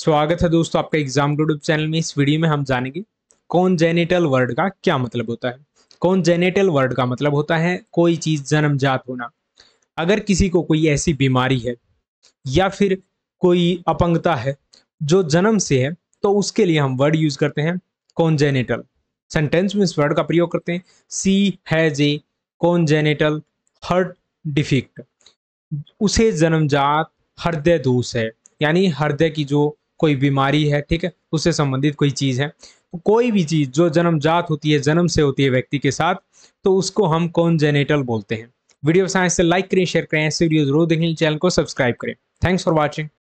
स्वागत है दोस्तों आपका एग्जाम यूट्यूब चैनल में इस वीडियो में हम जानेंगे कौन जेनेटल वर्ड का क्या मतलब होता है कौन जेनेटल वर्ड का मतलब होता है कोई चीज़ जन्मजात होना अगर किसी को कोई ऐसी बीमारी है या फिर कोई अपंगता है जो जन्म से है तो उसके लिए हम वर्ड यूज़ करते हैं कौन जेनेटल सेंटेंस में इस वर्ड का प्रयोग करते हैं सी हैज ए कौन जेनेटल हर्ट डिफिक्ट उसे जन्मजात हृदय दोष है यानी हृदय की जो कोई बीमारी है ठीक है उससे संबंधित कोई चीज़ है कोई भी चीज़ जो जन्मजात होती है जन्म से होती है व्यक्ति के साथ तो उसको हम कौन जेनेटल बोलते हैं वीडियो साइंस से तो लाइक करें शेयर करें ऐसे वीडियो जरूर देखें चैनल को सब्सक्राइब करें थैंक्स फॉर वॉचिंग